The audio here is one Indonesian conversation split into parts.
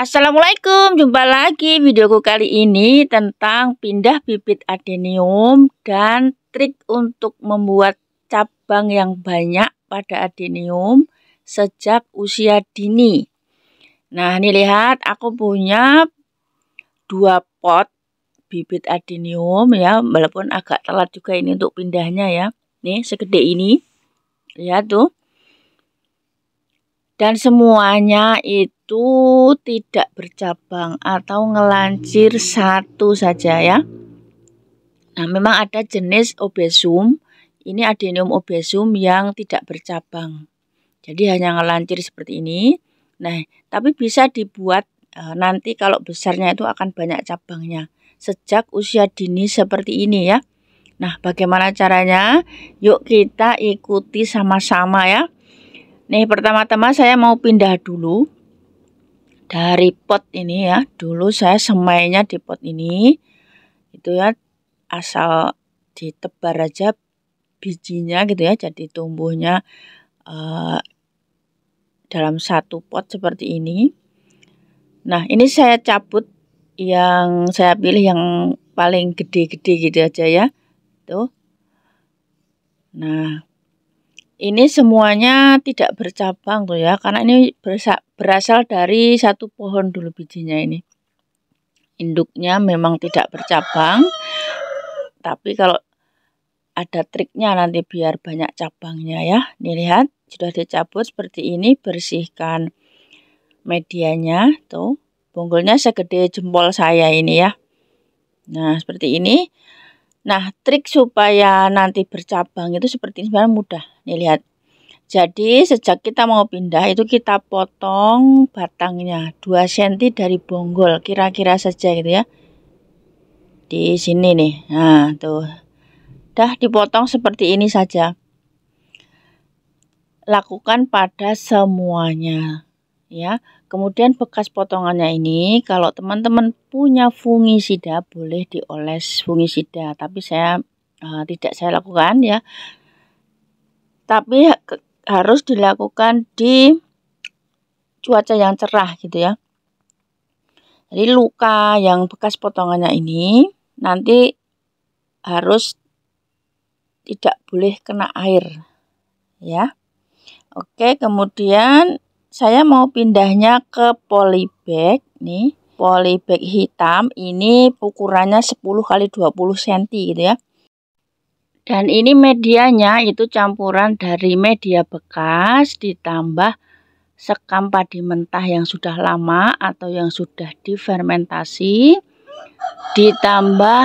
Assalamualaikum, jumpa lagi videoku kali ini tentang pindah bibit adenium dan trik untuk membuat cabang yang banyak pada adenium sejak usia dini. Nah, ini lihat aku punya dua pot bibit adenium ya, walaupun agak telat juga ini untuk pindahnya ya. Nih, segede ini. Lihat tuh. Dan semuanya itu itu tidak bercabang atau ngelancir satu saja ya. Nah, memang ada jenis obesum, ini adenium obesum yang tidak bercabang. Jadi hanya ngelancir seperti ini. Nah, tapi bisa dibuat e, nanti kalau besarnya itu akan banyak cabangnya. Sejak usia dini seperti ini ya. Nah, bagaimana caranya? Yuk kita ikuti sama-sama ya. Nih, pertama-tama saya mau pindah dulu dari pot ini ya. Dulu saya semainya di pot ini. Itu ya asal ditebar aja bijinya gitu ya. Jadi tumbuhnya uh, dalam satu pot seperti ini. Nah, ini saya cabut yang saya pilih yang paling gede-gede gitu aja ya. Tuh. Nah, ini semuanya tidak bercabang tuh ya, karena ini berasal dari satu pohon dulu bijinya ini. Induknya memang tidak bercabang, tapi kalau ada triknya nanti biar banyak cabangnya ya. ini lihat, sudah dicabut seperti ini, bersihkan medianya tuh. Bonggolnya segede jempol saya ini ya. Nah, seperti ini. Nah, trik supaya nanti bercabang itu seperti ini sebenarnya mudah. Nih lihat. Jadi sejak kita mau pindah itu kita potong batangnya 2 cm dari bonggol kira-kira saja gitu ya. Di sini nih. Nah, tuh. Dah dipotong seperti ini saja. Lakukan pada semuanya ya. Kemudian bekas potongannya ini kalau teman-teman punya fungisida boleh dioles fungisida, tapi saya uh, tidak saya lakukan ya tapi harus dilakukan di cuaca yang cerah gitu ya. Jadi luka yang bekas potongannya ini nanti harus tidak boleh kena air ya. Oke, kemudian saya mau pindahnya ke polybag nih. Polybag hitam ini ukurannya 10 kali 20 cm gitu ya. Dan ini medianya itu campuran dari media bekas ditambah sekam padi mentah yang sudah lama atau yang sudah difermentasi ditambah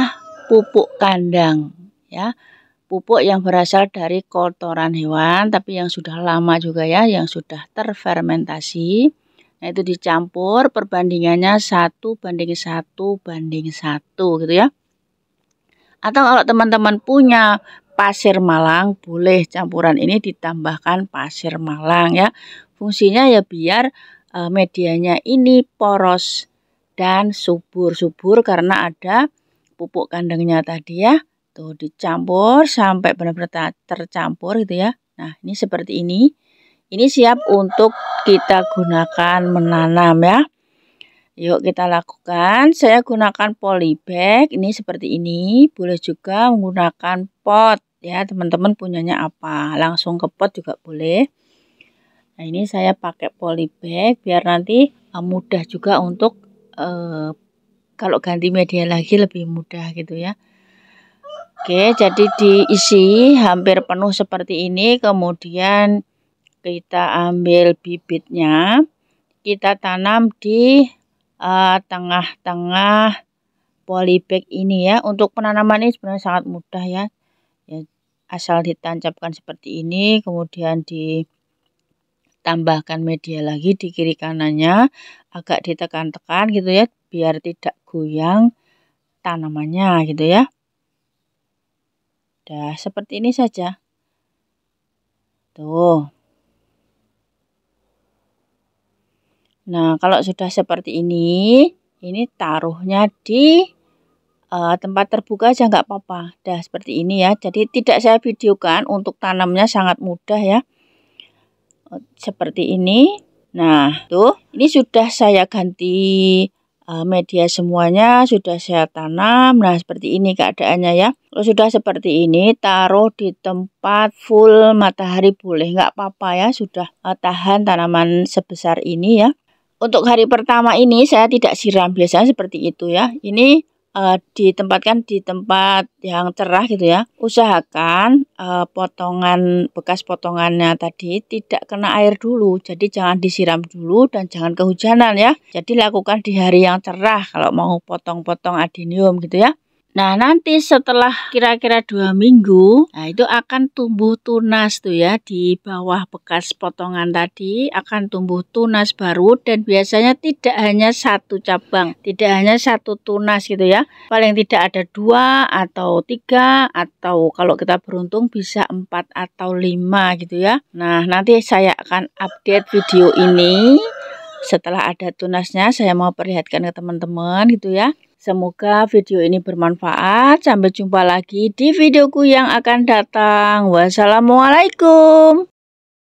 pupuk kandang ya. Pupuk yang berasal dari kotoran hewan tapi yang sudah lama juga ya, yang sudah terfermentasi. Nah, itu dicampur perbandingannya satu banding satu banding satu gitu ya. Atau kalau teman-teman punya pasir malang, boleh campuran ini ditambahkan pasir malang ya. Fungsinya ya biar e, medianya ini poros dan subur-subur karena ada pupuk kandangnya tadi ya. Tuh dicampur sampai benar-benar tercampur gitu ya. Nah, ini seperti ini. Ini siap untuk kita gunakan menanam ya. Yuk kita lakukan. Saya gunakan polybag ini seperti ini. Boleh juga menggunakan pot ya teman-teman punyanya apa. Langsung ke pot juga boleh. Nah ini saya pakai polybag biar nanti eh, mudah juga untuk eh, kalau ganti media lagi lebih mudah gitu ya. Oke jadi diisi hampir penuh seperti ini. Kemudian kita ambil bibitnya. Kita tanam di Eh, tengah-tengah polybag ini ya. Untuk penanaman ini sebenarnya sangat mudah ya. ya. asal ditancapkan seperti ini kemudian ditambahkan media lagi di kiri kanannya agak ditekan-tekan gitu ya biar tidak goyang tanamannya gitu ya Dah seperti ini saja tuh Nah, kalau sudah seperti ini, ini taruhnya di uh, tempat terbuka aja nggak apa-apa. Dah seperti ini ya. Jadi tidak saya videokan untuk tanamnya sangat mudah ya. Eh, seperti ini. Nah, tuh ini sudah saya ganti uh, media semuanya, sudah saya tanam. Nah, seperti ini keadaannya ya. Kalau sudah seperti ini, taruh di tempat full matahari boleh nggak apa-apa ya. Sudah uh, tahan tanaman sebesar ini ya untuk hari pertama ini saya tidak siram biasanya seperti itu ya ini uh, ditempatkan di tempat yang cerah gitu ya usahakan uh, potongan bekas potongannya tadi tidak kena air dulu jadi jangan disiram dulu dan jangan kehujanan ya jadi lakukan di hari yang cerah kalau mau potong-potong adenium gitu ya Nah, nanti setelah kira-kira dua minggu, nah itu akan tumbuh tunas tuh ya di bawah bekas potongan tadi akan tumbuh tunas baru dan biasanya tidak hanya satu cabang, tidak hanya satu tunas gitu ya. Paling tidak ada dua atau tiga atau kalau kita beruntung bisa empat atau lima gitu ya. Nah, nanti saya akan update video ini. Setelah ada tunasnya saya mau perlihatkan ke teman-teman gitu ya. Semoga video ini bermanfaat. Sampai jumpa lagi di videoku yang akan datang. Wassalamualaikum.